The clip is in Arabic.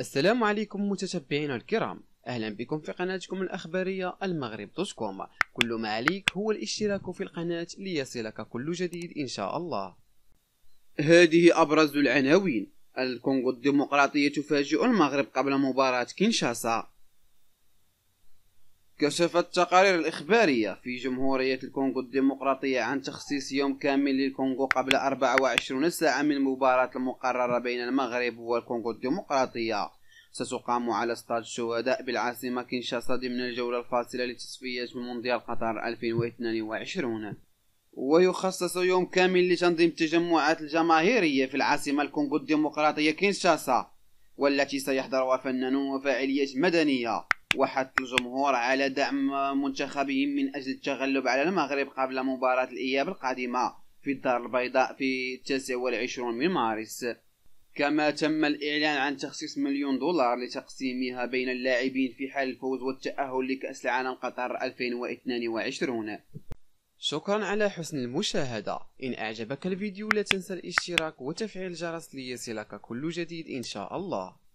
السلام عليكم متتبعينا الكرام اهلا بكم في قناتكم الاخباريه المغرب دوت كوم كل ما عليك هو الاشتراك في القناه ليصلك كل جديد ان شاء الله هذه ابرز العناوين الكونغو الديمقراطيه تفاجئ المغرب قبل مباراه كينشاسا كشفت تقارير الإخبارية في جمهورية الكونغو الديمقراطية عن تخصيص يوم كامل للكونغو قبل 24 ساعة من المباراة المقررة بين المغرب والكونغو الديمقراطية ستقام على استاد الشهداء بالعاصمة كينشاسا ضمن الجولة الفاصلة لتصفية مونديال قطر 2022 ويخصص يوم كامل لتنظيم التجمعات الجماهيرية في العاصمة الكونغو الديمقراطية كينشاسا والتي سيحضرها فنانون وفاعليات مدنية وحث الجمهور على دعم منتخبهم من أجل التغلب على المغرب قبل مباراة الإياب القادمة في الدار البيضاء في 29 من مارس كما تم الإعلان عن تخصيص مليون دولار لتقسيمها بين اللاعبين في حال الفوز والتأهل لكأس العالم قطر 2022 شكرا على حسن المشاهدة إن أعجبك الفيديو لا تنسى الاشتراك وتفعيل الجرس ليصلك كل جديد إن شاء الله